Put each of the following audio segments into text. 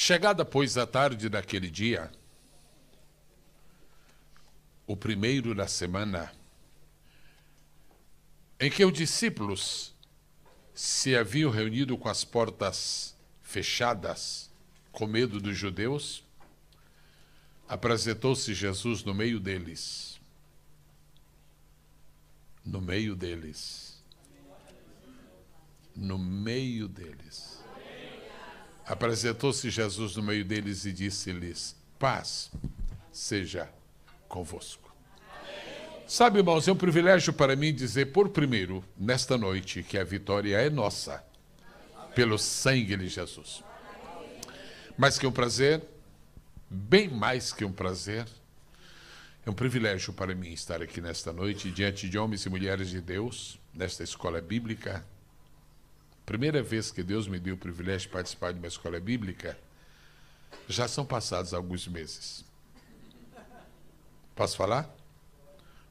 Chegada, pois, a tarde daquele dia, o primeiro da semana, em que os discípulos se haviam reunido com as portas fechadas, com medo dos judeus, apresentou-se Jesus no meio deles. No meio deles. No meio deles. Apresentou-se Jesus no meio deles e disse-lhes: Paz seja convosco. Sabe, irmãos, é um privilégio para mim dizer, por primeiro, nesta noite, que a vitória é nossa, pelo sangue de Jesus. Mais que um prazer, bem mais que um prazer, é um privilégio para mim estar aqui nesta noite, diante de homens e mulheres de Deus, nesta escola bíblica, primeira vez que Deus me deu o privilégio de participar de uma escola bíblica, já são passados alguns meses. Posso falar?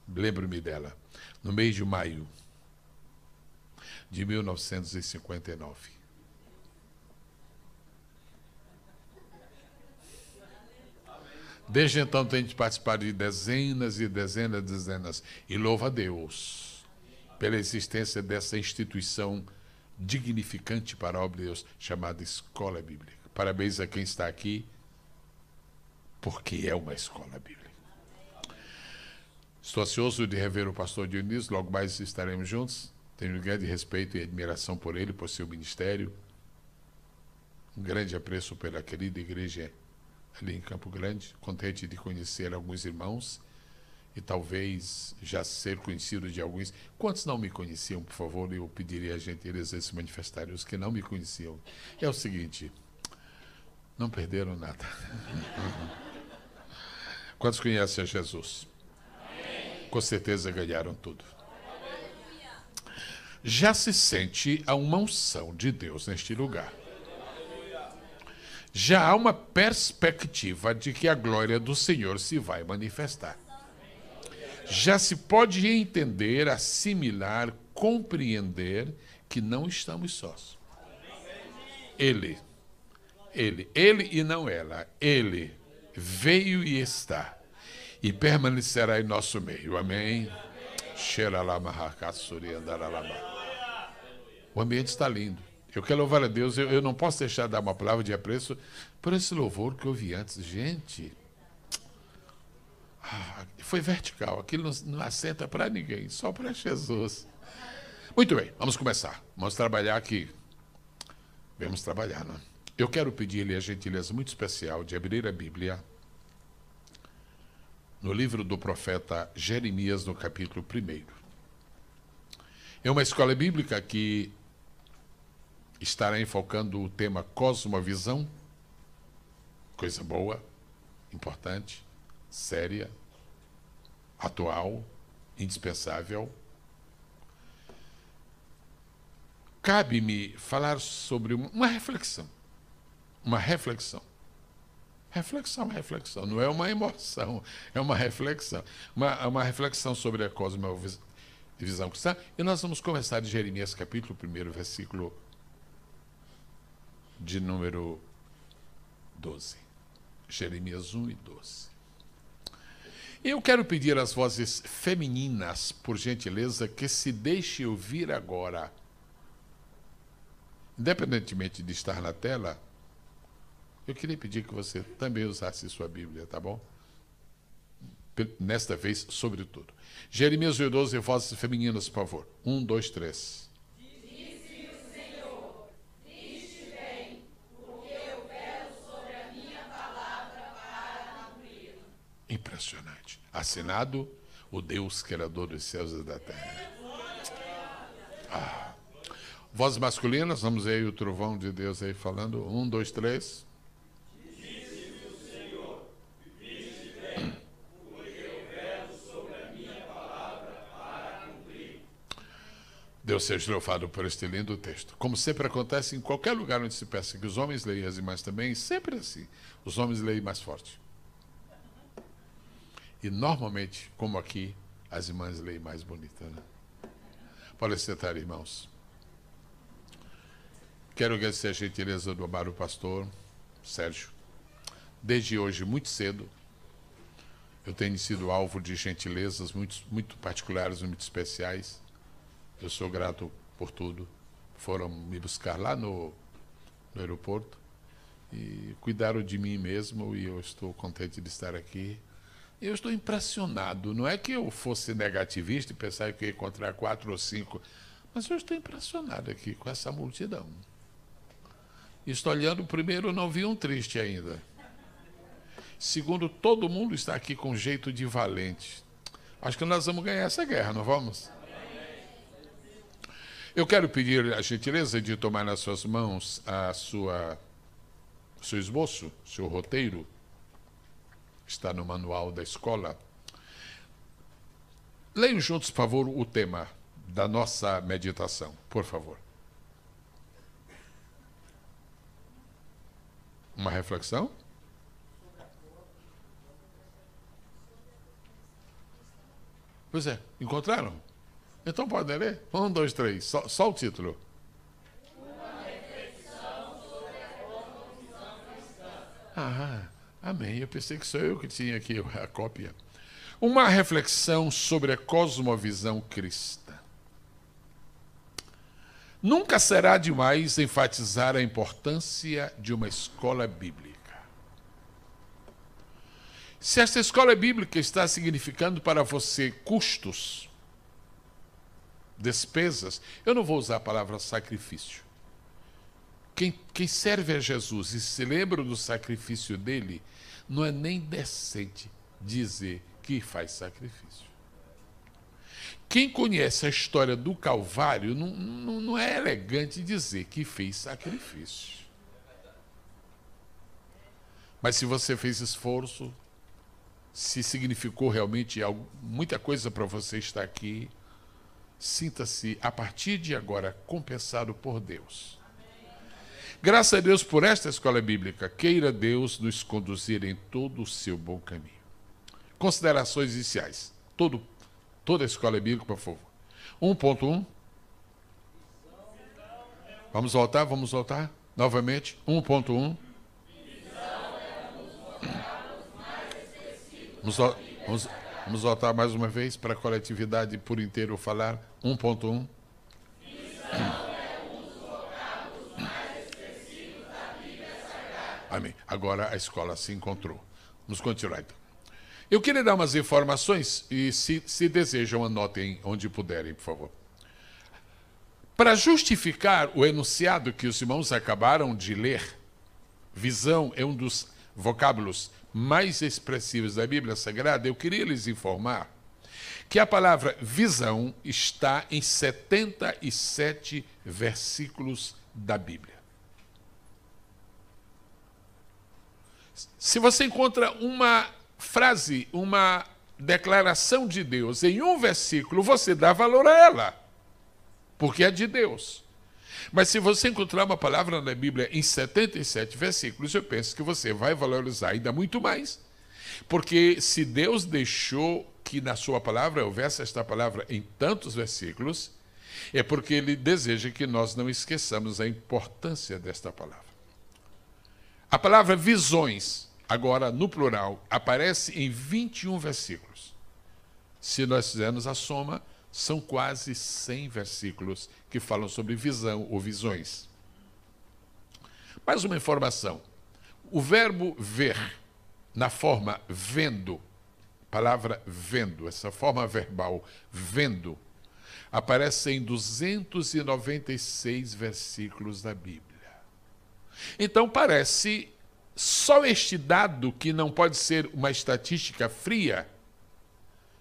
Lembro-me dela. No mês de maio de 1959. Desde então tenho participado de dezenas e dezenas e dezenas. E louva a Deus pela existência dessa instituição dignificante para obra de Deus, chamada escola bíblica. Parabéns a quem está aqui, porque é uma escola bíblica. Estou ansioso de rever o pastor Dionísio, logo mais estaremos juntos. Tenho um grande respeito e admiração por ele, por seu ministério. Um grande apreço pela querida igreja ali em Campo Grande. Contente de conhecer alguns irmãos e talvez já ser conhecido de alguns. Quantos não me conheciam, por favor, eu pediria a gentileza de se manifestarem. Os que não me conheciam. É o seguinte, não perderam nada. Quantos conhecem a Jesus? Com certeza ganharam tudo. Já se sente a uma unção de Deus neste lugar. Já há uma perspectiva de que a glória do Senhor se vai manifestar já se pode entender, assimilar, compreender que não estamos sós. Ele, ele, ele e não ela, ele veio e está e permanecerá em nosso meio. Amém. O ambiente está lindo. Eu quero louvar a Deus. Eu, eu não posso deixar de dar uma palavra de apreço por esse louvor que eu vi antes. Gente, ah, foi vertical, aquilo não, não assenta para ninguém, só para Jesus. Muito bem, vamos começar. Vamos trabalhar aqui. Vamos trabalhar, né? Eu quero pedir-lhe a gentileza muito especial de abrir a Bíblia no livro do profeta Jeremias, no capítulo 1. É uma escola bíblica que estará enfocando o tema cosmovisão, coisa boa, importante, séria, atual, indispensável. Cabe-me falar sobre uma reflexão. Uma reflexão. Reflexão, reflexão. Não é uma emoção, é uma reflexão. Uma, é uma reflexão sobre a cosmovisão cristã. E nós vamos começar de Jeremias, capítulo 1, versículo de número 12. Jeremias 1 e 12. Eu quero pedir às vozes femininas, por gentileza, que se deixe ouvir agora. Independentemente de estar na tela, eu queria pedir que você também usasse sua Bíblia, tá bom? Nesta vez, sobretudo. Jeremias 12, vozes femininas, por favor. Um, dois, três. Impressionante. Assinado o Deus Criador dos céus e da terra. Ah. Vozes masculinas, vamos aí o trovão de Deus aí falando. Um, dois, três. Deus seja louvado por este lindo texto. Como sempre acontece em qualquer lugar onde se peça que os homens leiam as imagens também, sempre assim. Os homens leem mais forte. E normalmente, como aqui, as irmãs leem mais bonita. Né? Pode sentar, irmãos. Quero agradecer a gentileza do amado pastor Sérgio. Desde hoje, muito cedo, eu tenho sido alvo de gentilezas muito, muito particulares, muito especiais. Eu sou grato por tudo. Foram me buscar lá no, no aeroporto e cuidaram de mim mesmo e eu estou contente de estar aqui eu estou impressionado. Não é que eu fosse negativista e pensasse que ia encontrar quatro ou cinco, mas eu estou impressionado aqui com essa multidão. Estou olhando, primeiro, não vi um triste ainda. Segundo, todo mundo está aqui com jeito de valente. Acho que nós vamos ganhar essa guerra, não vamos? Eu quero pedir a gentileza de tomar nas suas mãos a sua seu esboço, seu roteiro está no manual da escola. Leiam juntos, por favor, o tema da nossa meditação, por favor. Uma reflexão? Pois é, encontraram? Então podem ler? Um, dois, três, só, só o título. Uma reflexão sobre a cosmovisão cristã. Ah. Amém. Eu pensei que sou eu que tinha aqui a cópia. Uma reflexão sobre a cosmovisão cristã. Nunca será demais enfatizar a importância de uma escola bíblica. Se esta escola bíblica está significando para você custos, despesas, eu não vou usar a palavra sacrifício. Quem, quem serve a Jesus e se lembra do sacrifício dele, não é nem decente dizer que faz sacrifício. Quem conhece a história do Calvário não, não, não é elegante dizer que fez sacrifício. Mas se você fez esforço, se significou realmente algo, muita coisa para você estar aqui, sinta-se a partir de agora compensado por Deus Graças a Deus por esta escola bíblica. Queira Deus nos conduzir em todo o seu bom caminho. Considerações iniciais. Todo, toda a escola bíblica, por favor. 1.1. Vamos voltar, vamos voltar. Novamente, 1.1. Vamos, vamos, vamos voltar mais uma vez para a coletividade por inteiro falar. 1.1. Amém. Agora a escola se encontrou. Vamos continuar então. Eu queria dar umas informações e, se, se desejam, anotem onde puderem, por favor. Para justificar o enunciado que os irmãos acabaram de ler, visão é um dos vocábulos mais expressivos da Bíblia Sagrada, eu queria lhes informar que a palavra visão está em 77 versículos da Bíblia. Se você encontra uma frase, uma declaração de Deus em um versículo, você dá valor a ela, porque é de Deus. Mas se você encontrar uma palavra na Bíblia em 77 versículos, eu penso que você vai valorizar ainda muito mais. Porque se Deus deixou que na sua palavra houvesse esta palavra em tantos versículos, é porque ele deseja que nós não esqueçamos a importância desta palavra. A palavra visões, agora no plural, aparece em 21 versículos. Se nós fizermos a soma, são quase 100 versículos que falam sobre visão ou visões. Mais uma informação. O verbo ver, na forma vendo, palavra vendo, essa forma verbal, vendo, aparece em 296 versículos da Bíblia. Então parece só este dado que não pode ser uma estatística fria,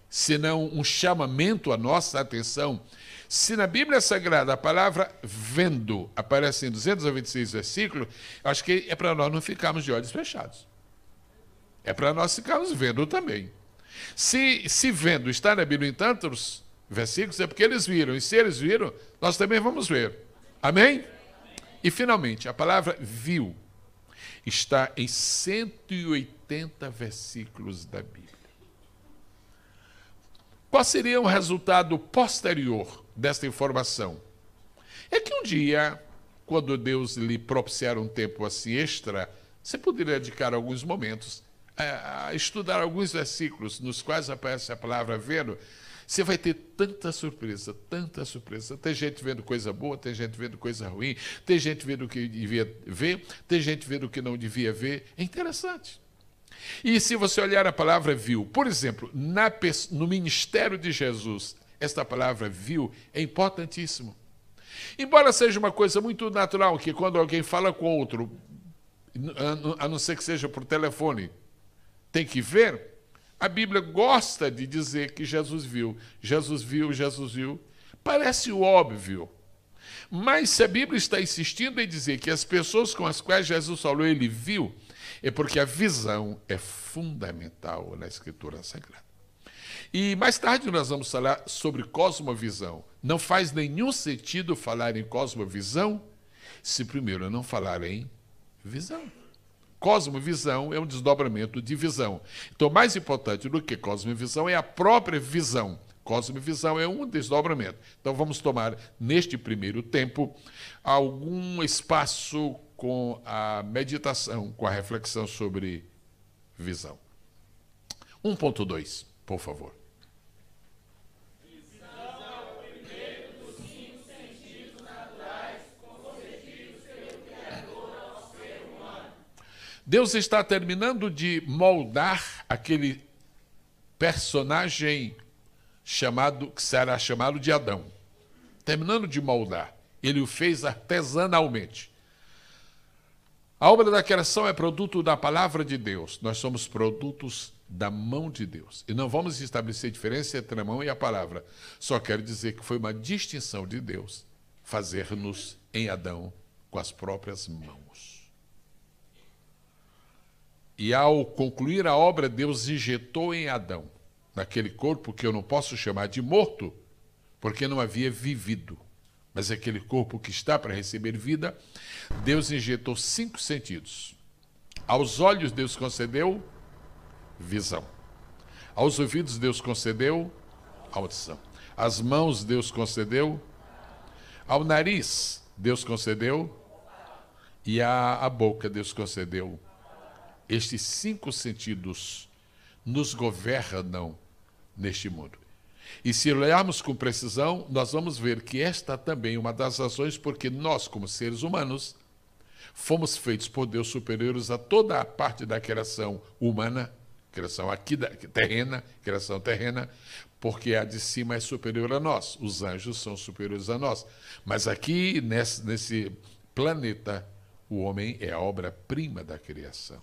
senão um chamamento à nossa atenção. Se na Bíblia Sagrada a palavra vendo aparece em 226 versículos, acho que é para nós não ficarmos de olhos fechados. É para nós ficarmos vendo também. Se, se vendo está na Bíblia em tantos versículos, é porque eles viram. E se eles viram, nós também vamos ver. Amém? E finalmente, a palavra viu está em 180 versículos da Bíblia. Qual seria o resultado posterior desta informação? É que um dia, quando Deus lhe propiciar um tempo assim extra, você poderia dedicar alguns momentos a estudar alguns versículos nos quais aparece a palavra vendo você vai ter tanta surpresa, tanta surpresa. Tem gente vendo coisa boa, tem gente vendo coisa ruim, tem gente vendo o que devia ver, tem gente vendo o que não devia ver. É interessante. E se você olhar a palavra viu, por exemplo, na, no ministério de Jesus, esta palavra viu é importantíssimo. Embora seja uma coisa muito natural que quando alguém fala com outro, a não ser que seja por telefone, tem que ver, a Bíblia gosta de dizer que Jesus viu, Jesus viu, Jesus viu. Parece óbvio. Mas se a Bíblia está insistindo em dizer que as pessoas com as quais Jesus falou, ele viu, é porque a visão é fundamental na Escritura Sagrada. E mais tarde nós vamos falar sobre cosmovisão. Não faz nenhum sentido falar em cosmovisão se primeiro não falar em visão. Cosmovisão é um desdobramento de visão. Então, mais importante do que cosmovisão é a própria visão. Cosmovisão é um desdobramento. Então, vamos tomar, neste primeiro tempo, algum espaço com a meditação, com a reflexão sobre visão. 1.2, por favor. Deus está terminando de moldar aquele personagem chamado que será chamado de Adão. Terminando de moldar, ele o fez artesanalmente. A obra da criação é produto da palavra de Deus. Nós somos produtos da mão de Deus. E não vamos estabelecer diferença entre a mão e a palavra. Só quero dizer que foi uma distinção de Deus fazer-nos em Adão com as próprias mãos. E ao concluir a obra, Deus injetou em Adão, naquele corpo que eu não posso chamar de morto, porque não havia vivido, mas aquele corpo que está para receber vida, Deus injetou cinco sentidos. Aos olhos, Deus concedeu visão. Aos ouvidos, Deus concedeu audição. Às mãos, Deus concedeu. Ao nariz, Deus concedeu. E à, à boca, Deus concedeu estes cinco sentidos nos governam neste mundo. E se olharmos com precisão, nós vamos ver que esta também é uma das razões porque nós, como seres humanos, fomos feitos por Deus superiores a toda a parte da criação humana, criação aqui da, terrena, criação terrena, porque a de cima é superior a nós, os anjos são superiores a nós. Mas aqui, nesse, nesse planeta, o homem é a obra-prima da criação.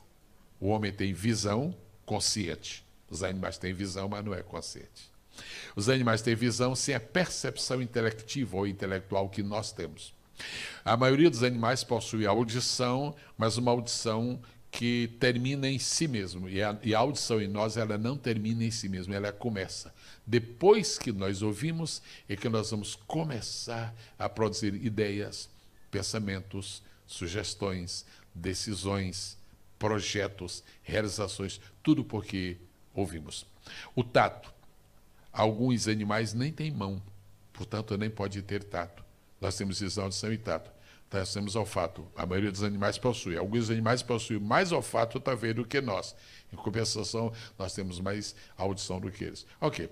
O homem tem visão consciente. Os animais têm visão, mas não é consciente. Os animais têm visão sem a percepção intelectiva ou intelectual que nós temos. A maioria dos animais possui audição, mas uma audição que termina em si mesmo. E a, e a, audição em nós, ela não termina em si mesmo, ela começa. Depois que nós ouvimos, é que nós vamos começar a produzir ideias, pensamentos, sugestões, decisões, projetos, realizações, tudo porque ouvimos. O tato. Alguns animais nem têm mão, portanto, nem pode ter tato. Nós temos visão, audição e tato. nós temos olfato. A maioria dos animais possui. Alguns animais possuem mais olfato, talvez, do que nós. Em compensação, nós temos mais audição do que eles. Ok.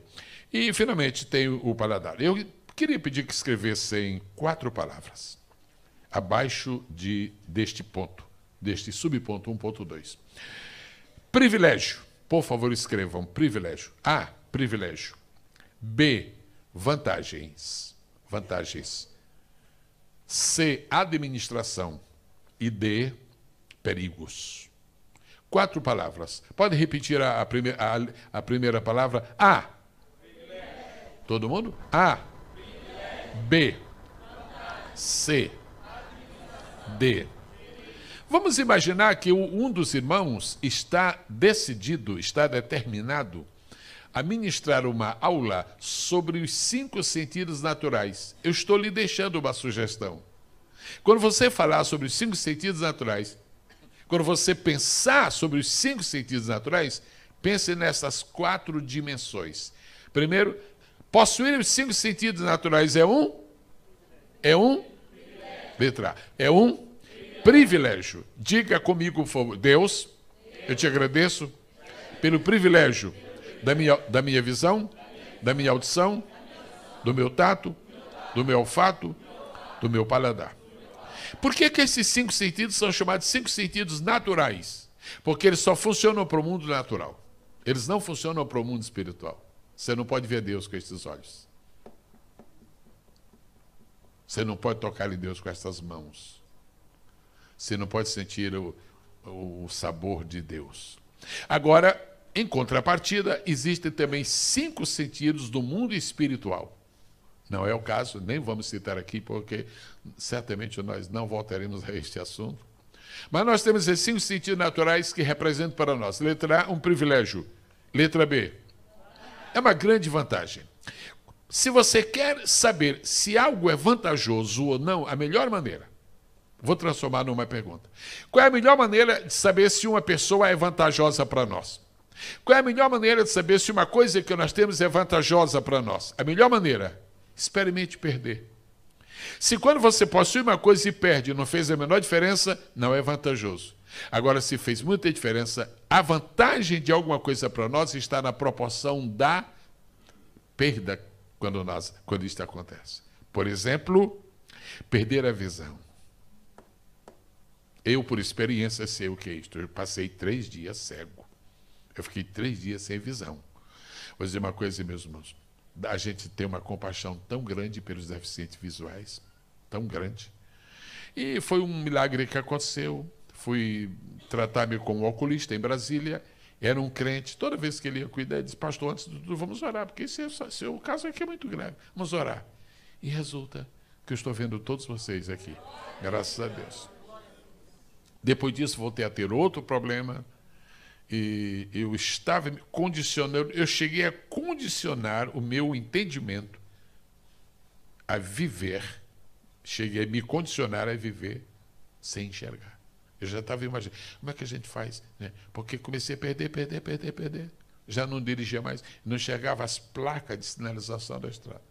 E, finalmente, tem o paladar. Eu queria pedir que escrevessem quatro palavras abaixo de, deste ponto deste subponto 1.2. Privilégio. Por favor, escrevam privilégio. A. Privilégio. B. Vantagens. Vantagens. C. Administração. E D. Perigos. Quatro palavras. Pode repetir a, a, a, a primeira palavra? A. Privilégio. Todo mundo? A. Privilégio. B. Vantagem. C. D. Vamos imaginar que um dos irmãos está decidido, está determinado a ministrar uma aula sobre os cinco sentidos naturais. Eu estou lhe deixando uma sugestão. Quando você falar sobre os cinco sentidos naturais, quando você pensar sobre os cinco sentidos naturais, pense nessas quatro dimensões. Primeiro, possuir os cinco sentidos naturais é um? É um? Letra. É um? privilégio. Diga comigo, por favor. Deus, eu te agradeço pelo privilégio da minha, da minha visão, da minha audição, do meu tato, do meu olfato, do meu paladar. Por que, que esses cinco sentidos são chamados cinco sentidos naturais? Porque eles só funcionam para o mundo natural. Eles não funcionam para o mundo espiritual. Você não pode ver Deus com esses olhos. Você não pode tocar em Deus com essas mãos. Você não pode sentir o, o sabor de Deus. Agora, em contrapartida, existem também cinco sentidos do mundo espiritual. Não é o caso, nem vamos citar aqui, porque certamente nós não voltaremos a este assunto. Mas nós temos esses cinco sentidos naturais que representam para nós. Letra A, um privilégio. Letra B, é uma grande vantagem. Se você quer saber se algo é vantajoso ou não, a melhor maneira Vou transformar numa pergunta. Qual é a melhor maneira de saber se uma pessoa é vantajosa para nós? Qual é a melhor maneira de saber se uma coisa que nós temos é vantajosa para nós? A melhor maneira? Experimente perder. Se quando você possui uma coisa e perde, não fez a menor diferença, não é vantajoso. Agora, se fez muita diferença, a vantagem de alguma coisa para nós está na proporção da perda quando, nós, quando isso acontece. Por exemplo, perder a visão. Eu, por experiência, sei o que é isto. Eu passei três dias cego. Eu fiquei três dias sem visão. Vou dizer uma coisa, meus irmãos. A gente tem uma compaixão tão grande pelos deficientes visuais, tão grande. E foi um milagre que aconteceu. Fui tratar-me com um oculista em Brasília. Era um crente. Toda vez que ele ia cuidar, ele disse, pastor, antes de tudo, vamos orar, porque esse, é é o caso aqui é muito grave. Vamos orar. E resulta que eu estou vendo todos vocês aqui. Graças a Deus. Depois disso, voltei a ter outro problema. E eu estava condicionando, eu cheguei a condicionar o meu entendimento a viver. Cheguei a me condicionar a viver sem enxergar. Eu já estava imaginando, como é que a gente faz? Né? Porque comecei a perder, perder, perder, perder. Já não dirigia mais, não enxergava as placas de sinalização da estrada.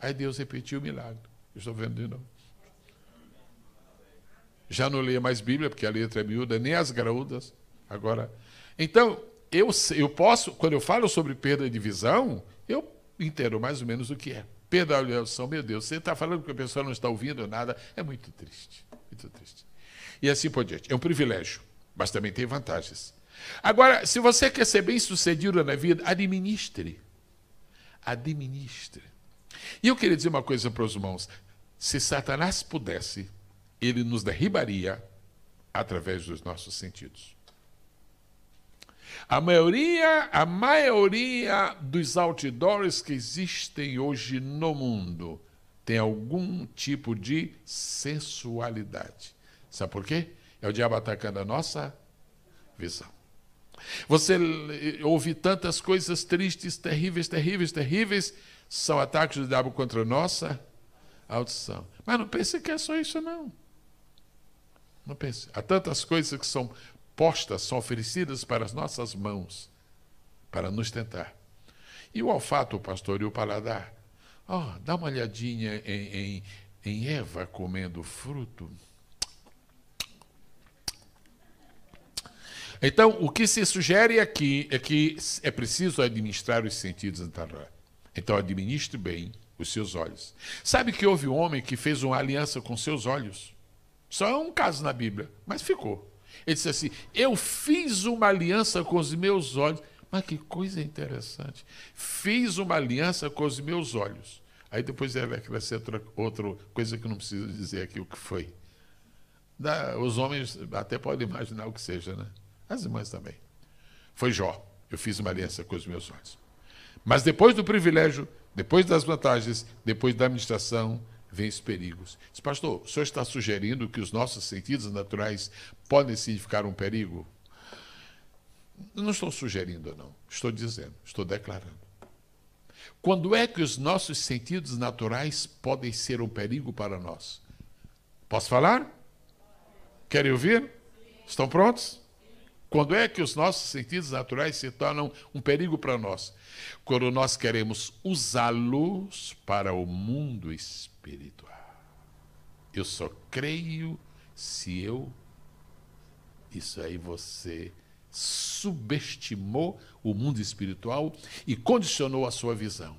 Aí Deus repetiu o milagre. estou vendo de novo já não leia mais Bíblia, porque a letra é miúda, nem as graúdas. Agora, então, eu, eu posso, quando eu falo sobre perda de visão, eu entendo mais ou menos o que é. Perda de audição, meu Deus, você está falando que a pessoa não está ouvindo nada, é muito triste, muito triste. E assim por diante. É um privilégio, mas também tem vantagens. Agora, se você quer ser bem-sucedido na vida, administre. Administre. E eu queria dizer uma coisa para os irmãos. Se Satanás pudesse ele nos derribaria através dos nossos sentidos. A maioria, a maioria dos outdoors que existem hoje no mundo tem algum tipo de sensualidade. Sabe por quê? É o diabo atacando a nossa visão. Você ouve tantas coisas tristes, terríveis, terríveis, terríveis, são ataques do diabo contra a nossa audição. Mas não pense que é só isso, não. Não pense. Há tantas coisas que são postas, são oferecidas para as nossas mãos, para nos tentar. E o olfato, o pastor, e o paladar. Oh, dá uma olhadinha em, em, em Eva comendo fruto. Então, o que se sugere aqui é que é preciso administrar os sentidos Então, administre bem os seus olhos. Sabe que houve um homem que fez uma aliança com seus olhos? Só é um caso na Bíblia, mas ficou. Ele disse assim: Eu fiz uma aliança com os meus olhos. Mas que coisa interessante. Fiz uma aliança com os meus olhos. Aí depois ele acrescenta outra, outra coisa que não preciso dizer aqui o que foi. Da, os homens até podem imaginar o que seja, né? As irmãs também. Foi Jó. Eu fiz uma aliança com os meus olhos. Mas depois do privilégio, depois das vantagens, depois da administração, vence perigos. Diz, pastor, o senhor está sugerindo que os nossos sentidos naturais podem significar um perigo? Não estou sugerindo, não. Estou dizendo, estou declarando. Quando é que os nossos sentidos naturais podem ser um perigo para nós? Posso falar? Querem ouvir? Estão prontos? Quando é que os nossos sentidos naturais se tornam um perigo para nós? Quando nós queremos usá-los para o mundo espiritual. Eu só creio se eu. Isso aí você subestimou o mundo espiritual e condicionou a sua visão.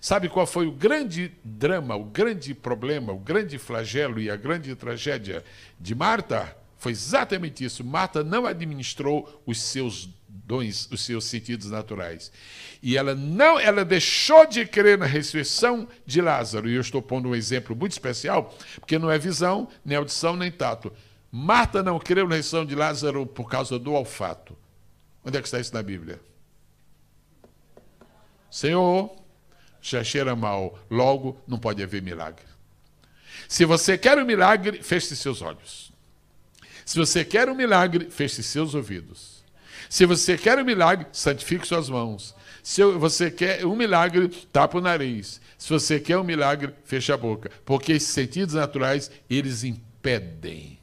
Sabe qual foi o grande drama, o grande problema, o grande flagelo e a grande tragédia de Marta? Foi exatamente isso. Marta não administrou os seus dons, os seus sentidos naturais. E ela não, ela deixou de crer na ressurreição de Lázaro. E eu estou pondo um exemplo muito especial, porque não é visão, nem audição, nem tato. Marta não creu na ressurreição de Lázaro por causa do olfato. Onde é que está isso na Bíblia? Senhor, já cheira mal, logo não pode haver milagre. Se você quer o um milagre, feche seus olhos. Se você quer um milagre, feche seus ouvidos. Se você quer um milagre, santifique suas mãos. Se você quer um milagre, tapa o nariz. Se você quer um milagre, feche a boca. Porque esses sentidos naturais, eles impedem.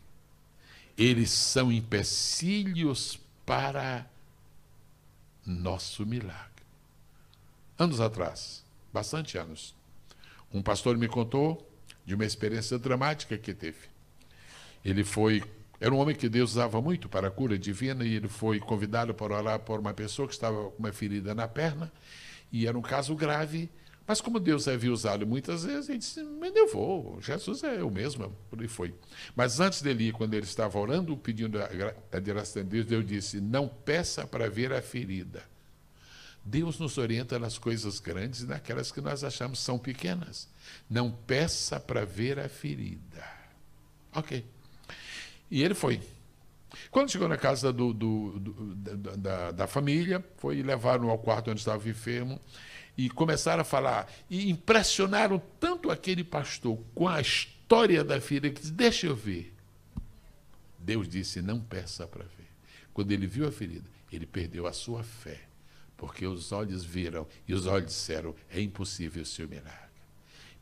Eles são empecilhos para nosso milagre. Anos atrás, bastante anos, um pastor me contou de uma experiência dramática que teve. Ele foi era um homem que Deus usava muito para a cura divina e ele foi convidado para orar por uma pessoa que estava com uma ferida na perna e era um caso grave. Mas como Deus havia usado muitas vezes, ele disse, mas eu vou, Jesus é eu mesmo, e foi. Mas antes dele ir, quando ele estava orando, pedindo a graça de Deus, Deus disse, não peça para ver a ferida. Deus nos orienta nas coisas grandes e naquelas que nós achamos são pequenas. Não peça para ver a ferida. Ok. E ele foi. Quando chegou na casa do, do, do, da, da, família, foi levaram ao quarto onde estava enfermo e começaram a falar. E impressionaram tanto aquele pastor com a história da filha que disse: Deixa eu ver. Deus disse: Não peça para ver. Quando ele viu a ferida, ele perdeu a sua fé, porque os olhos viram e os olhos disseram: É impossível se humilhar.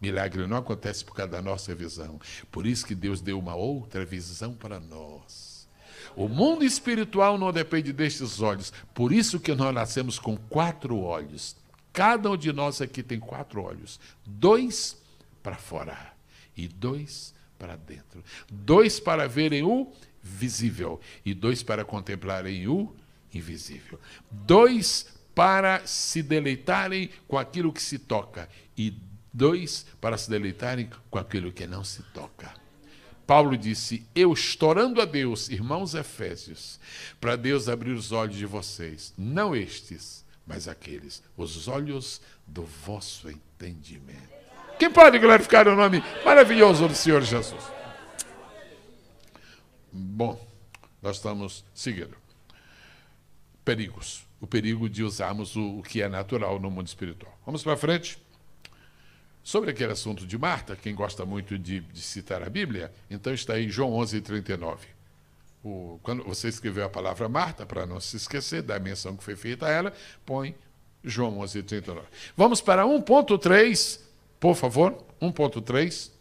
Milagre não acontece por causa da nossa visão. Por isso que Deus deu uma outra visão para nós. O mundo espiritual não depende destes olhos. Por isso que nós nascemos com quatro olhos. Cada um de nós aqui tem quatro olhos: dois para fora e dois para dentro. Dois para verem o visível e dois para contemplarem o invisível. Dois para se deleitarem com aquilo que se toca e Dois, para se deleitarem com aquilo que não se toca. Paulo disse: Eu estou orando a Deus, irmãos Efésios, para Deus abrir os olhos de vocês, não estes, mas aqueles, os olhos do vosso entendimento. Quem pode glorificar o nome maravilhoso do Senhor Jesus? Bom, nós estamos seguindo. Perigos. O perigo de usarmos o, o que é natural no mundo espiritual. Vamos para frente. Sobre aquele assunto de Marta, quem gosta muito de, de citar a Bíblia, então está em João 11, 39. O, quando você escreveu a palavra Marta, para não se esquecer da menção que foi feita a ela, põe João 11, 39. Vamos para 1.3, por favor, 1.3.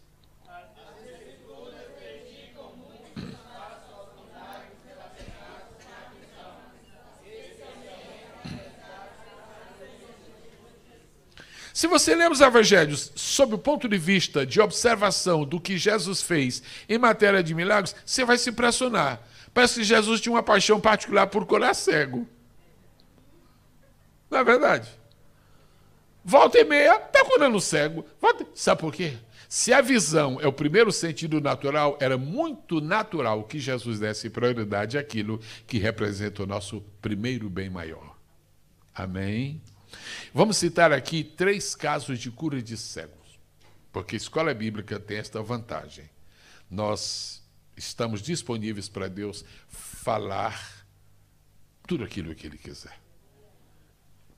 Se você lê os evangelhos sob o ponto de vista de observação do que Jesus fez em matéria de milagres, você vai se impressionar. Parece que Jesus tinha uma paixão particular por curar cego. Não é verdade? Volta e meia, está curando cego. Volta... Sabe por quê? Se a visão é o primeiro sentido natural, era muito natural que Jesus desse prioridade àquilo que representa o nosso primeiro bem maior. Amém? Vamos citar aqui três casos de cura de cegos, porque a escola bíblica tem esta vantagem. Nós estamos disponíveis para Deus falar tudo aquilo que Ele quiser.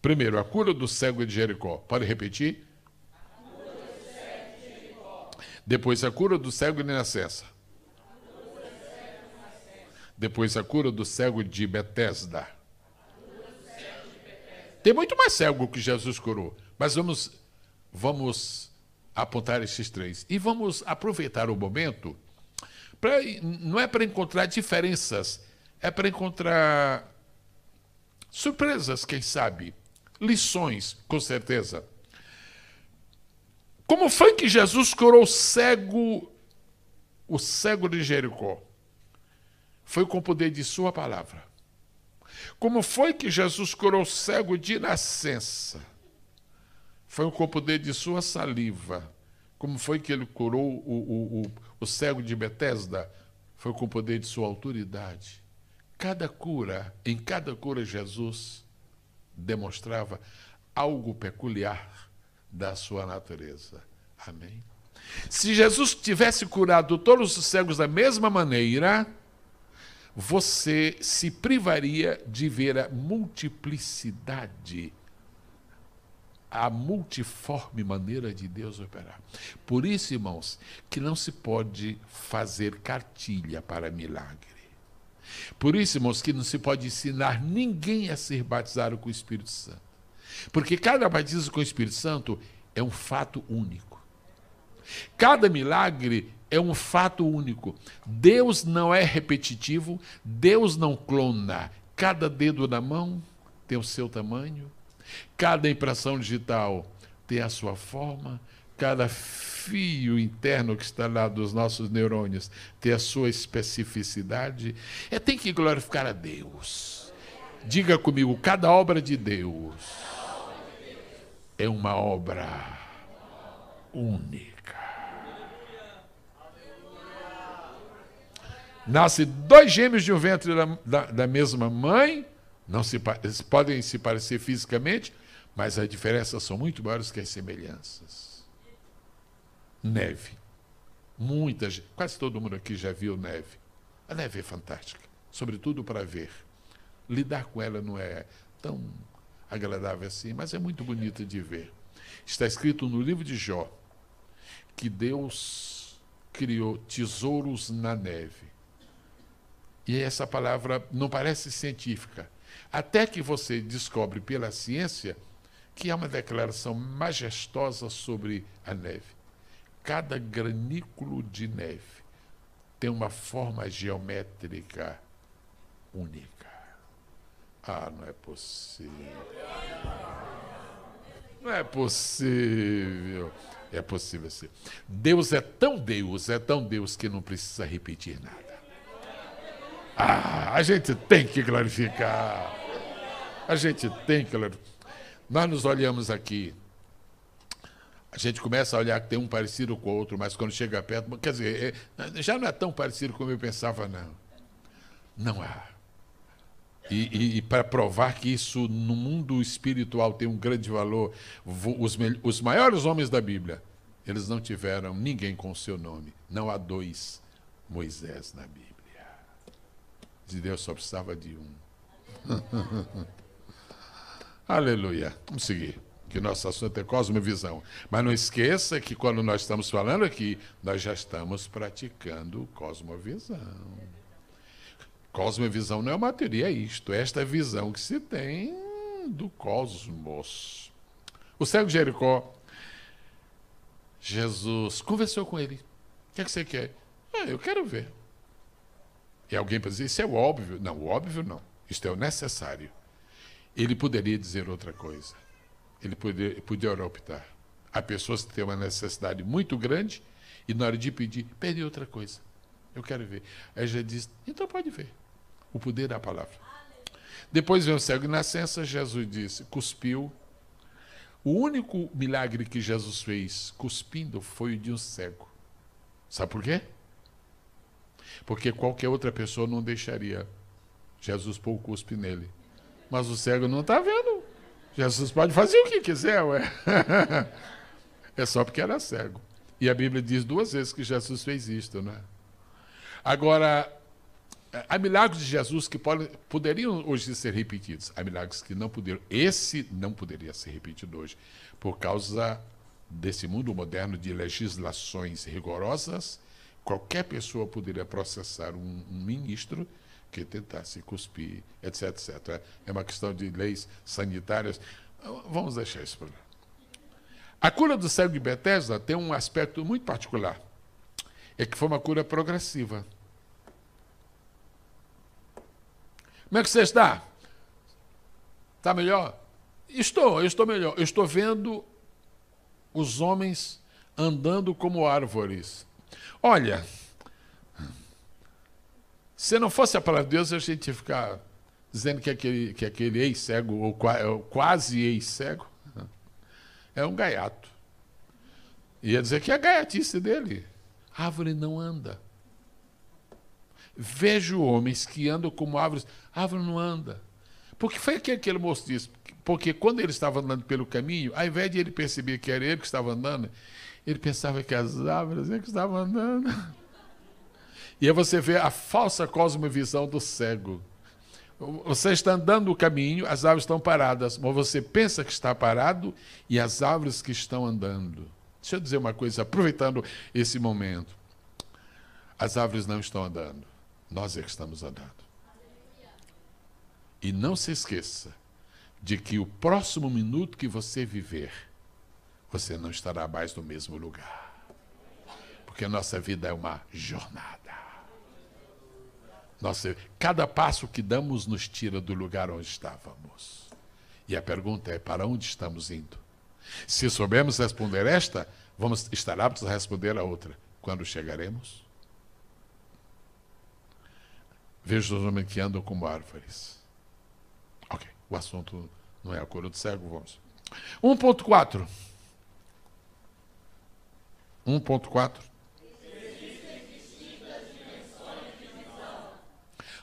Primeiro, a cura do cego de Jericó. Pode repetir? De Jericó. Depois, a cura do cego de Nascença. Depois, a cura do cego de Betesda. Tem muito mais cego que Jesus curou. Mas vamos, vamos apontar esses três. E vamos aproveitar o momento. Pra, não é para encontrar diferenças, é para encontrar surpresas, quem sabe. Lições, com certeza. Como foi que Jesus curou o cego, o cego de Jericó? Foi com o poder de sua palavra. Como foi que Jesus curou o cego de nascença? Foi com o poder de sua saliva. Como foi que ele curou o, o, o, o cego de Betesda? Foi com o poder de sua autoridade. Cada cura, em cada cura Jesus demonstrava algo peculiar da sua natureza. Amém. Se Jesus tivesse curado todos os cegos da mesma maneira, você se privaria de ver a multiplicidade, a multiforme maneira de Deus operar. Por isso, irmãos, que não se pode fazer cartilha para milagre. Por isso, irmãos, que não se pode ensinar ninguém a ser batizado com o Espírito Santo. Porque cada batismo com o Espírito Santo é um fato único. Cada milagre é um fato único. Deus não é repetitivo, Deus não clona. Cada dedo na mão tem o seu tamanho, cada impressão digital tem a sua forma, cada fio interno que está lá dos nossos neurônios tem a sua especificidade. É, tem que glorificar a Deus. Diga comigo, cada obra de Deus é uma obra única. Nasce dois gêmeos de um ventre da, da, da mesma mãe, não se podem se parecer fisicamente, mas as diferenças são muito maiores que as semelhanças. Neve. Muita gente, quase todo mundo aqui já viu neve. A neve é fantástica, sobretudo para ver. Lidar com ela não é tão agradável assim, mas é muito bonita de ver. Está escrito no livro de Jó que Deus criou tesouros na neve. E essa palavra não parece científica. Até que você descobre pela ciência que é uma declaração majestosa sobre a neve. Cada granículo de neve tem uma forma geométrica única. Ah, não é possível. Não é possível. É possível ser. Deus é tão Deus, é tão Deus que não precisa repetir nada. Ah, a gente tem que glorificar. A gente tem que glorificar. Nós nos olhamos aqui. A gente começa a olhar que tem um parecido com o outro, mas quando chega perto, quer dizer, é, é, já não é tão parecido como eu pensava, não. Não há. E, e, e para provar que isso no mundo espiritual tem um grande valor, os, os maiores homens da Bíblia, eles não tiveram ninguém com o seu nome. Não há dois Moisés na Bíblia de Deus só precisava de um. Aleluia. Vamos seguir. Que nosso assunto é cosmovisão. Mas não esqueça que quando nós estamos falando aqui, nós já estamos praticando cosmovisão. Cosmovisão não é uma teoria, é isto. É esta visão que se tem do cosmos. O cego de Jericó, Jesus conversou com ele. O que, é que você quer? Ah, eu quero ver. E alguém para dizer, isso é o óbvio. Não, o óbvio não. Isto é o necessário. Ele poderia dizer outra coisa. Ele poderia, optar. Há pessoas que têm uma necessidade muito grande e na hora de pedir, pede outra coisa. Eu quero ver. Aí já diz, então pode ver. O poder da palavra. Depois vem o cego nascença, Jesus disse, cuspiu. O único milagre que Jesus fez cuspindo foi o de um cego. Sabe por quê? porque qualquer outra pessoa não deixaria. Jesus pôr o cuspe nele. Mas o cego não está vendo. Jesus pode fazer o que quiser, ué. É só porque era cego. E a Bíblia diz duas vezes que Jesus fez isto, né? Agora, há milagres de Jesus que podem, poderiam hoje ser repetidos. Há milagres que não poderiam. Esse não poderia ser repetido hoje, por causa desse mundo moderno de legislações rigorosas qualquer pessoa poderia processar um, um ministro que tentasse cuspir, etc, etc. É uma questão de leis sanitárias. Vamos deixar isso para lá. A cura do cego de Bethesda tem um aspecto muito particular. É que foi uma cura progressiva. Como é que você está? Está melhor? Estou, eu estou melhor. Eu estou vendo os homens andando como árvores. Olha, se não fosse a palavra de Deus, a gente ia ficar dizendo que aquele, que aquele ex-cego, ou, é, quase ex-cego, é um gaiato. Ia dizer que é a gaiatice dele. A árvore não anda. Vejo homens que andam como árvores. A árvore não anda. Porque foi aquele que ele moço disse. Porque quando ele estava andando pelo caminho, ao invés de ele perceber que era ele que estava andando, ele pensava que as árvores é que estavam andando. E aí você vê a falsa cosmovisão do cego. Você está andando o caminho, as árvores estão paradas, mas você pensa que está parado e as árvores que estão andando. Deixa eu dizer uma coisa, aproveitando esse momento. As árvores não estão andando, nós é que estamos andando. E não se esqueça de que o próximo minuto que você viver, você não estará mais no mesmo lugar. Porque a nossa vida é uma jornada. Nossa, cada passo que damos nos tira do lugar onde estávamos. E a pergunta é: para onde estamos indo? Se soubermos responder esta, vamos estar aptos a responder a outra. Quando chegaremos? Vejo os homens que andam como árvores. Ok, o assunto não é a cura do cego, vamos. 1.4 1.4.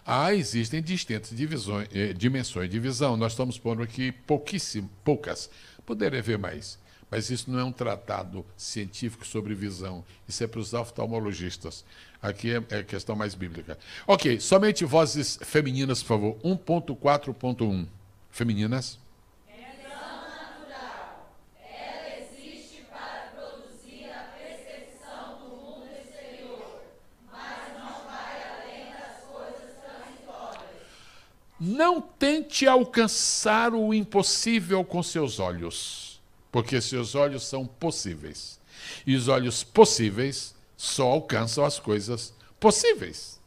Ah, existem distintas divisões, eh, dimensões de visão. Nós estamos pondo aqui pouquíssimas, poucas. Poderia haver mais. Mas isso não é um tratado científico sobre visão. Isso é para os oftalmologistas. Aqui é, é questão mais bíblica. Ok, somente vozes femininas, por favor. 1.4.1. Femininas. Não tente alcançar o impossível com seus olhos, porque seus olhos são possíveis. E os olhos possíveis só alcançam as coisas possíveis.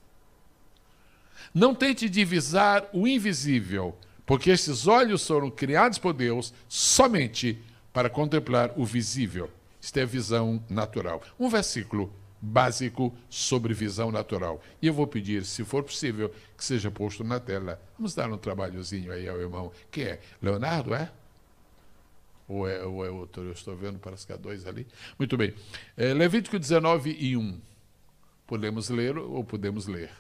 Não tente divisar o invisível, porque esses olhos foram criados por Deus somente para contemplar o visível. Isto é a visão natural. Um versículo básico sobre visão natural. E eu vou pedir, se for possível, que seja posto na tela. Vamos dar um trabalhozinho aí ao irmão. Quem é? Leonardo, é? Ou é, ou é outro? Eu estou vendo, parece que há dois ali. Muito bem. É, Levítico 19 e 1. Podemos ler ou podemos ler?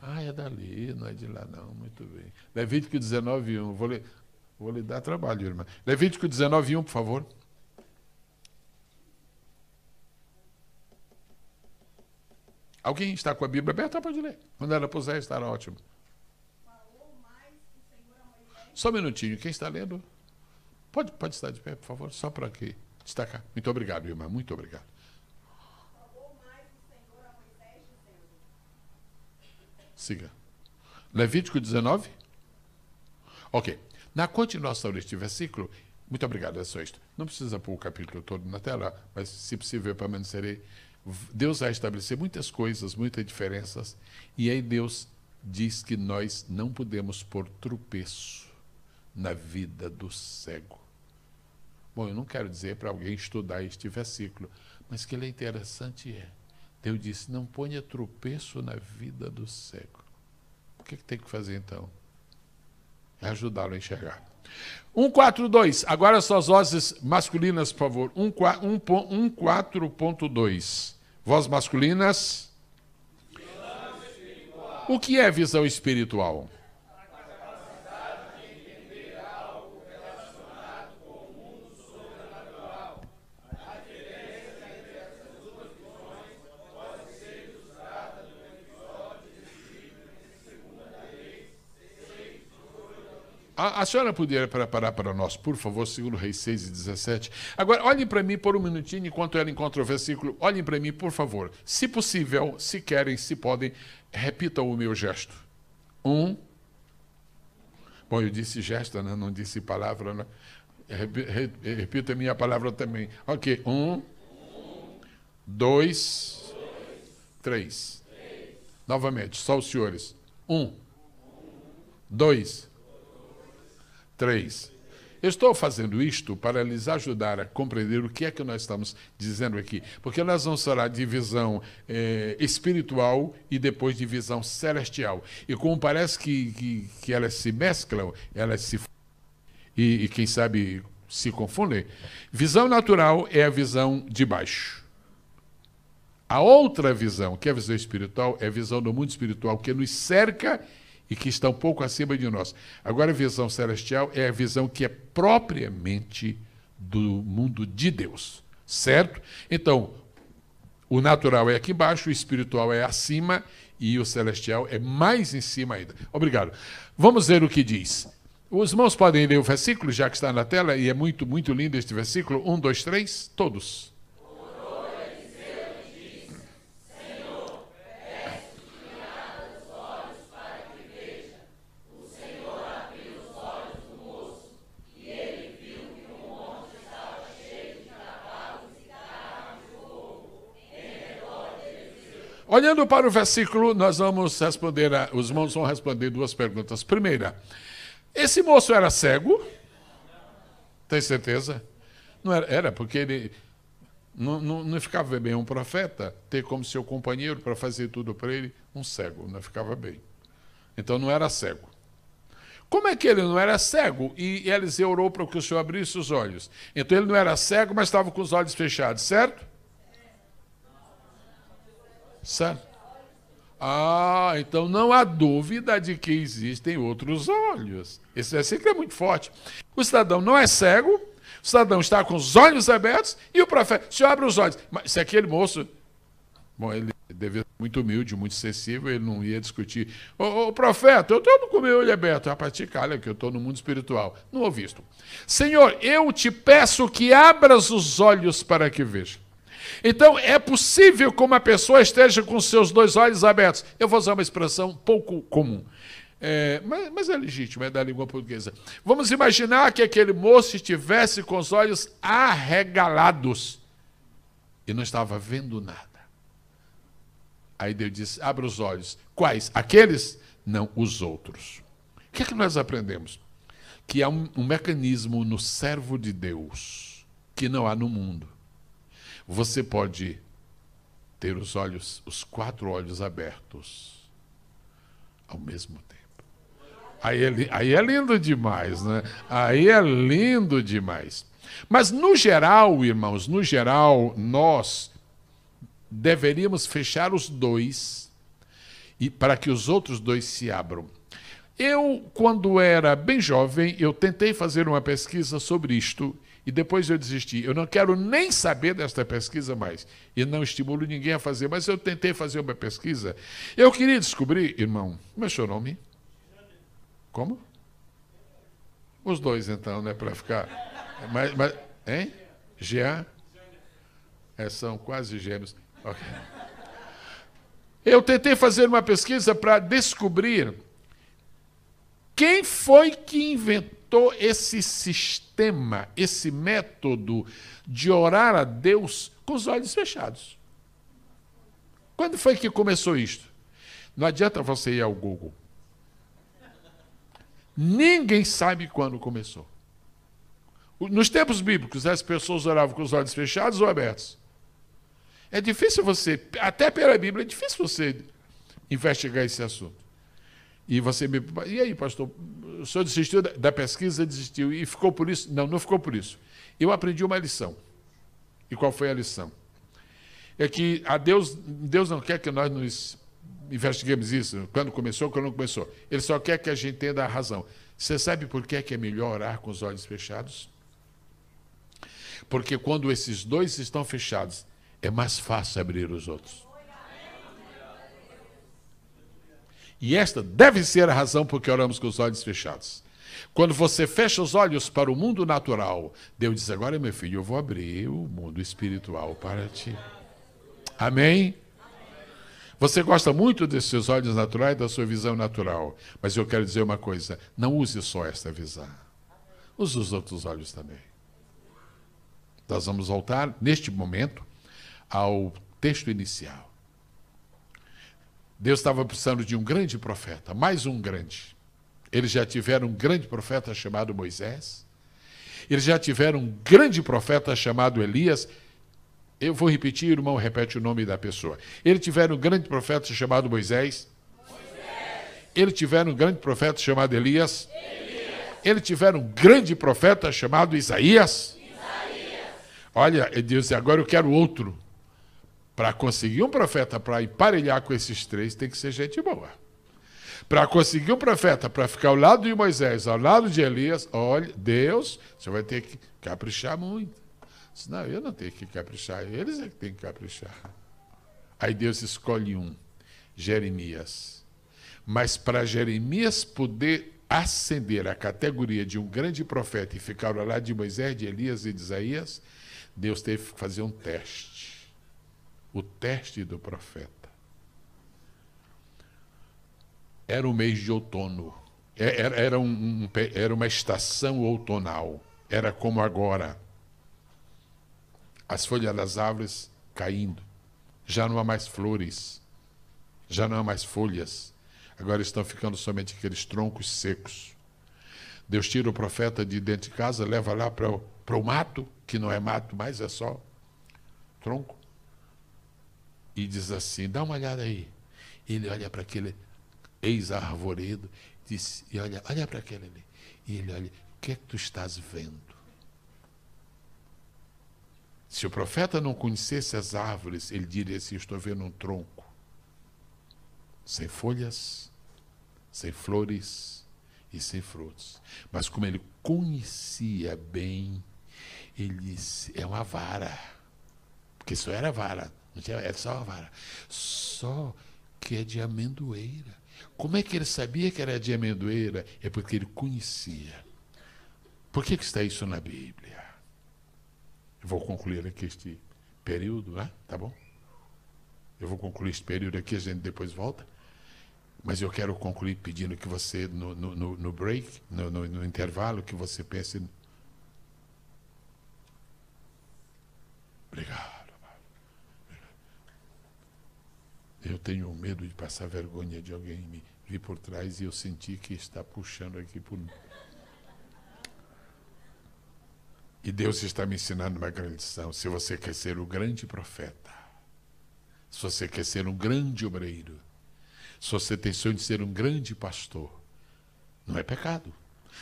Ah, é dali, não é de lá não. Muito bem. Levítico 19 e 1. Vou, ler, vou lhe dar trabalho, irmã. Levítico 19 e 1, por favor. Alguém está com a Bíblia aberta, pode ler. Quando ela puser, estará ótimo. Só um minutinho, quem está lendo? Pode, pode estar de pé, por favor, só para aqui destacar. Muito obrigado, irmã, muito obrigado. Siga. Levítico 19? Ok. Na continuação deste versículo, muito obrigado, é só isto. Não precisa pôr o capítulo todo na tela, mas se possível, permanecerei Deus vai estabelecer muitas coisas, muitas diferenças, e aí Deus diz que nós não podemos pôr tropeço na vida do cego. Bom, eu não quero dizer para alguém estudar este versículo, mas que ele é interessante é. Deus disse: não ponha tropeço na vida do cego. O que, é que tem que fazer então? É ajudá-lo a enxergar. 142. Agora suas vozes masculinas, por favor. 14.2. Voz masculinas. O que é visão espiritual? A, a, senhora poderia preparar para nós, por favor, segundo Reis 6 e 17. Agora, olhem para mim por um minutinho, enquanto ela encontra o versículo. Olhem para mim, por favor. Se possível, se querem, se podem, repitam o meu gesto. Um. Bom, eu disse gesto, né? não disse palavra. Né? Repita a minha palavra também. Ok. Um. Dois. Três. Novamente, só os senhores. Um. Dois. 3. Estou fazendo isto para lhes ajudar a compreender o que é que nós estamos dizendo aqui, porque nós vamos falar de visão é, espiritual e depois de visão celestial. E como parece que, que, que elas se mesclam, elas se. E, e quem sabe se confundem, visão natural é a visão de baixo. A outra visão, que é a visão espiritual, é a visão do mundo espiritual que nos cerca e que está um pouco acima de nós. Agora, a visão celestial é a visão que é propriamente do mundo de Deus, certo? Então, o natural é aqui embaixo, o espiritual é acima e o celestial é mais em cima ainda. Obrigado. Vamos ver o que diz. Os irmãos podem ler o versículo, já que está na tela, e é muito, muito lindo este versículo. Um, dois, três, todos. Olhando para o versículo, nós vamos responder, a, os irmãos vão responder duas perguntas. Primeira, esse moço era cego? Tem certeza? Não era, era porque ele não, não, não ficava bem um profeta ter como seu companheiro para fazer tudo para ele um cego, não ficava bem. Então não era cego. Como é que ele não era cego? E Eliseu orou para que o Senhor abrisse os olhos. Então ele não era cego, mas estava com os olhos fechados, certo? Certo? Ah, então não há dúvida de que existem outros olhos. Esse é versículo é muito forte. O cidadão não é cego, o cidadão está com os olhos abertos e o profeta, se abre os olhos. Mas se aquele moço, bom, ele devia ser muito humilde, muito sensível, ele não ia discutir. Ô, ô profeta, eu estou com o meu olho aberto. Rapaz, te calha que eu estou no mundo espiritual. Não ouvi isto. Senhor, eu te peço que abras os olhos para que veja. Então, é possível que uma pessoa esteja com seus dois olhos abertos. Eu vou usar uma expressão pouco comum. É, mas, mas, é legítimo, é da língua portuguesa. Vamos imaginar que aquele moço estivesse com os olhos arregalados e não estava vendo nada. Aí Deus disse: abra os olhos. Quais? Aqueles? Não, os outros. O que é que nós aprendemos? Que há um, um mecanismo no servo de Deus que não há no mundo. Você pode ter os olhos, os quatro olhos abertos ao mesmo tempo. Aí é, aí é lindo demais, né? Aí é lindo demais. Mas no geral, irmãos, no geral, nós deveríamos fechar os dois e para que os outros dois se abram. Eu, quando era bem jovem, eu tentei fazer uma pesquisa sobre isto e depois eu desisti. Eu não quero nem saber desta pesquisa mais. E não estimulo ninguém a fazer, mas eu tentei fazer uma pesquisa. Eu queria descobrir, irmão, como é seu nome? Como? Os dois, então, né, para ficar. Mas, mas, hein? Jean? É, são quase gêmeos. Okay. Eu tentei fazer uma pesquisa para descobrir quem foi que inventou esse sistema sistema, esse método de orar a Deus com os olhos fechados. Quando foi que começou isto? Não adianta você ir ao Google. Ninguém sabe quando começou. Nos tempos bíblicos, as pessoas oravam com os olhos fechados ou abertos. É difícil você, até pela Bíblia, é difícil você investigar esse assunto. E você me. E aí, pastor, o senhor desistiu da pesquisa? Desistiu. E ficou por isso? Não, não ficou por isso. Eu aprendi uma lição. E qual foi a lição? É que a Deus, Deus não quer que nós nos investiguemos isso, quando começou, quando não começou. Ele só quer que a gente tenha a razão. Você sabe por que é, que é melhor orar com os olhos fechados? Porque quando esses dois estão fechados, é mais fácil abrir os outros. E esta deve ser a razão por que oramos com os olhos fechados. Quando você fecha os olhos para o mundo natural, Deus diz: Agora, meu filho, eu vou abrir o mundo espiritual para ti. Amém? Você gosta muito desses seus olhos naturais, da sua visão natural. Mas eu quero dizer uma coisa: não use só esta visão. Use os outros olhos também. Nós vamos voltar, neste momento, ao texto inicial. Deus estava precisando de um grande profeta, mais um grande. Eles já tiveram um grande profeta chamado Moisés. Eles já tiveram um grande profeta chamado Elias. Eu vou repetir, irmão, repete o nome da pessoa. Eles tiveram um grande profeta chamado Moisés. Moisés. Eles tiveram um grande profeta chamado Elias. Elias. Eles tiveram um grande profeta chamado Isaías. Isaías. Olha, Deus, agora eu quero outro. Para conseguir um profeta para emparelhar com esses três, tem que ser gente boa. Para conseguir um profeta para ficar ao lado de Moisés, ao lado de Elias, olha, Deus, você vai ter que caprichar muito. Senão eu não tenho que caprichar, eles é que têm que caprichar. Aí Deus escolhe um, Jeremias. Mas para Jeremias poder ascender à categoria de um grande profeta e ficar ao lado de Moisés, de Elias e de Isaías, Deus teve que fazer um teste o teste do profeta. Era o mês de outono. É, era, era, um, um, era uma estação outonal. Era como agora. As folhas das árvores caindo. Já não há mais flores. Já não há mais folhas. Agora estão ficando somente aqueles troncos secos. Deus tira o profeta de dentro de casa, leva lá para o mato, que não é mato mais, é só tronco e diz assim: dá uma olhada aí. Ele olha para aquele ex-arvoredo diz, e olha, olha para aquele ali. E ele olha: o que é que tu estás vendo? Se o profeta não conhecesse as árvores, ele diria assim: estou vendo um tronco sem folhas, sem flores e sem frutos. Mas como ele conhecia bem, ele disse, é uma vara, porque isso era vara, é só uma vara. Só que é de amendoeira. Como é que ele sabia que era de amendoeira? É porque ele conhecia. Por que, que está isso na Bíblia? Eu vou concluir aqui este período, né? tá bom? Eu vou concluir este período aqui, a gente depois volta. Mas eu quero concluir pedindo que você, no, no, no break, no, no, no intervalo, que você pense. Obrigado. Eu tenho medo de passar vergonha de alguém me vir por trás e eu sentir que está puxando aqui por mim. E Deus está me ensinando uma grande lição. Se você quer ser o grande profeta, se você quer ser um grande obreiro, se você tem sonho de ser um grande pastor, não é pecado.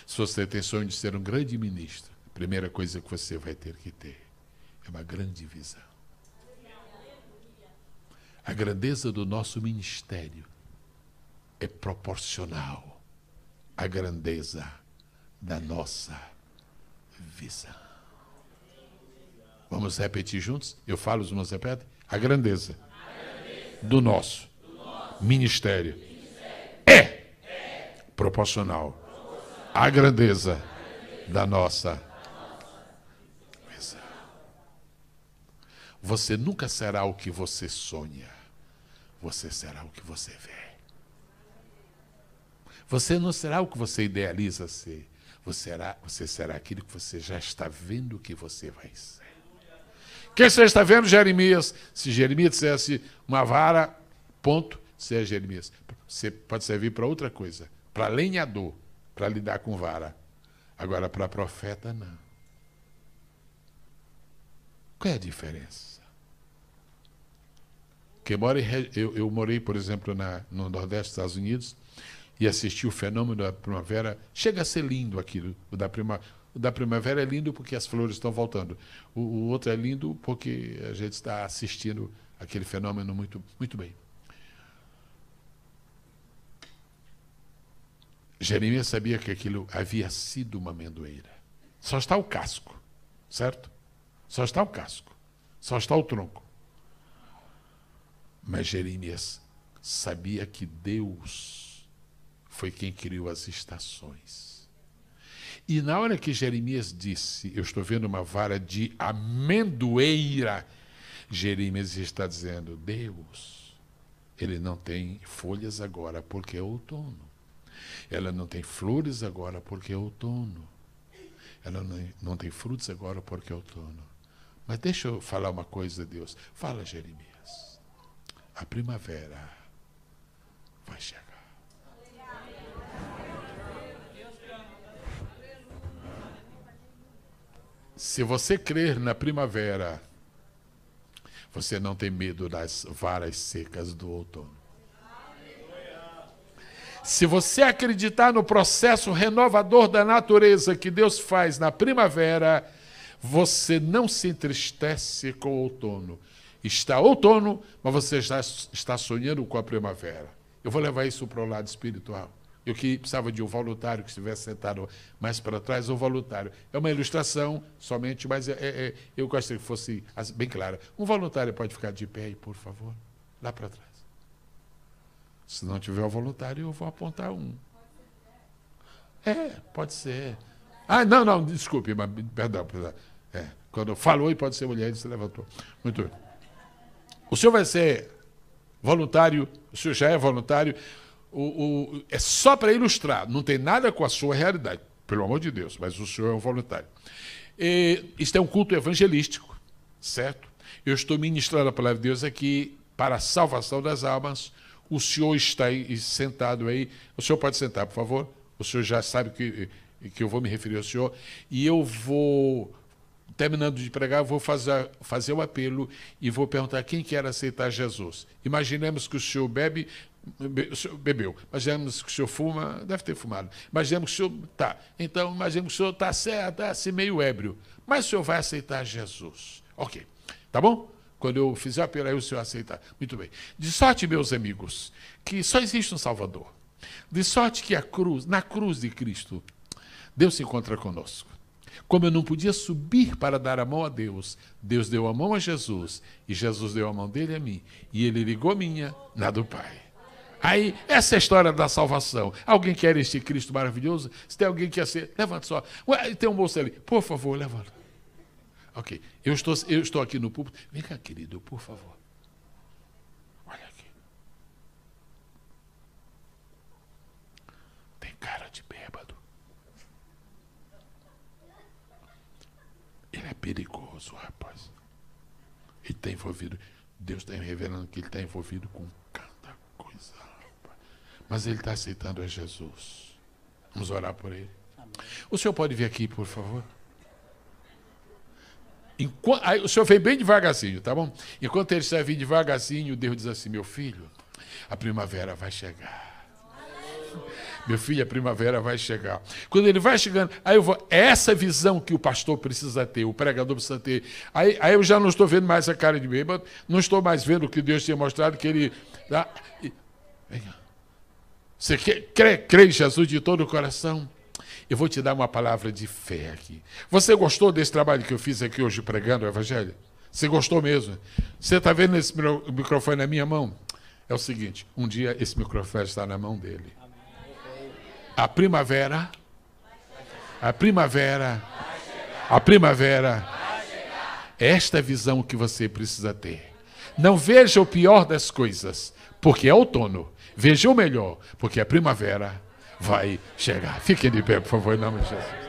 Se você tem sonho de ser um grande ministro, a primeira coisa que você vai ter que ter é uma grande visão. A grandeza do nosso ministério é proporcional à grandeza da nossa visão. Vamos repetir juntos? Eu falo, os irmãos repetem? A grandeza, a grandeza do nosso, do nosso ministério, ministério é, é proporcional, proporcional à grandeza, grandeza da nossa Você nunca será o que você sonha. Você será o que você vê. Você não será o que você idealiza ser. Você será, você será aquilo que você já está vendo que você vai ser. Quem você está vendo, Jeremias? Se Jeremias dissesse uma vara, ponto, você é Jeremias. Você pode servir para outra coisa, para lenhador, para lidar com vara. Agora, para profeta, não. Qual é a diferença? Que mora eu, eu morei, por exemplo, na, no Nordeste dos Estados Unidos e assisti o fenômeno da primavera. Chega a ser lindo aquilo, o da primavera. O da primavera é lindo porque as flores estão voltando. O, o, outro é lindo porque a gente está assistindo aquele fenômeno muito, muito bem. Jeremias sabia que aquilo havia sido uma amendoeira. Só está o casco, certo? Só está o casco, só está o tronco. Mas Jeremias sabia que Deus foi quem criou as estações. E na hora que Jeremias disse, eu estou vendo uma vara de amendoeira, Jeremias está dizendo, Deus, ele não tem folhas agora porque é outono. Ela não tem flores agora porque é outono. Ela não tem frutos agora porque é outono. Mas deixa eu falar uma coisa a Deus. Fala, Jeremias. A primavera vai chegar. Se você crer na primavera, você não tem medo das varas secas do outono. Se você acreditar no processo renovador da natureza que Deus faz na primavera, você não se entristece com o outono. Está outono, mas você já está sonhando com a primavera. Eu vou levar isso para o lado espiritual. Eu que precisava de um voluntário que estivesse sentado mais para trás, um voluntário. É uma ilustração somente, mas é, é, é eu gostaria que fosse bem clara. Um voluntário pode ficar de pé aí, por favor, lá para trás. Se não tiver um voluntário, eu vou apontar um. É, pode ser. Ah, não, não, desculpe, mas, perdão, perdão. É, quando falou e pode ser mulher, ele se levantou. Muito bem. O senhor vai ser voluntário, o senhor já é voluntário. O, o é só para ilustrar, não tem nada com a sua realidade, pelo amor de Deus, mas o senhor é um voluntário. E, isto é um culto evangelístico, certo? Eu estou ministrando a palavra de Deus aqui para a salvação das almas. O senhor está aí, sentado aí. O senhor pode sentar, por favor. O senhor já sabe que, que eu vou me referir ao senhor. E eu vou Terminando de pregar, vou fazer, fazer o apelo e vou perguntar quem quer aceitar Jesus. Imaginemos que o senhor bebe, bebeu. Imaginemos que o senhor fuma, deve ter fumado. Imaginemos que o senhor tá. Então, imaginemos que o senhor está tá assim meio ébrio. Mas o senhor vai aceitar Jesus. Ok. Tá bom? Quando eu fizer o apelo, aí o senhor aceitar. Muito bem. De sorte, meus amigos, que só existe um Salvador. De sorte que a cruz, na cruz de Cristo, Deus se encontra conosco. Como eu não podia subir para dar a mão a Deus, Deus deu a mão a Jesus e Jesus deu a mão dele a mim. E ele ligou minha na do Pai. Aí, essa é a história da salvação. Alguém quer este Cristo maravilhoso? Se tem alguém que quer ser, levanta só. Ué, tem um moço ali. Por favor, levanta. Ok. Eu estou, eu estou aqui no púlpito. Vem cá, querido, por favor. perigoso, rapaz. Ele está envolvido. Deus está revelando que ele está envolvido com cada coisa, rapaz. Mas ele está aceitando a Jesus. Vamos orar por ele. Amém. O senhor pode vir aqui, por favor? Enquanto, aí, o senhor vem bem devagarzinho, tá bom? Enquanto ele está vindo devagarzinho, Deus diz assim: meu filho, a primavera vai chegar. Meu filho, a primavera vai chegar. Quando ele vai chegando, aí eu vou. É essa visão que o pastor precisa ter, o pregador precisa ter. Aí, aí eu já não estou vendo mais a cara de bêbado, não estou mais vendo o que Deus tinha mostrado, que ele. Tá, e, você crê, crê em Jesus de todo o coração? Eu vou te dar uma palavra de fé aqui. Você gostou desse trabalho que eu fiz aqui hoje pregando o Evangelho? Você gostou mesmo? Você está vendo esse microfone na minha mão? É o seguinte: um dia esse microfone está na mão dele. A primavera. A primavera. A primavera. Esta é visão que você precisa ter. Não veja o pior das coisas, porque é outono. Veja o melhor, porque a primavera vai chegar. Fiquem de pé, por favor, em nome de Jesus.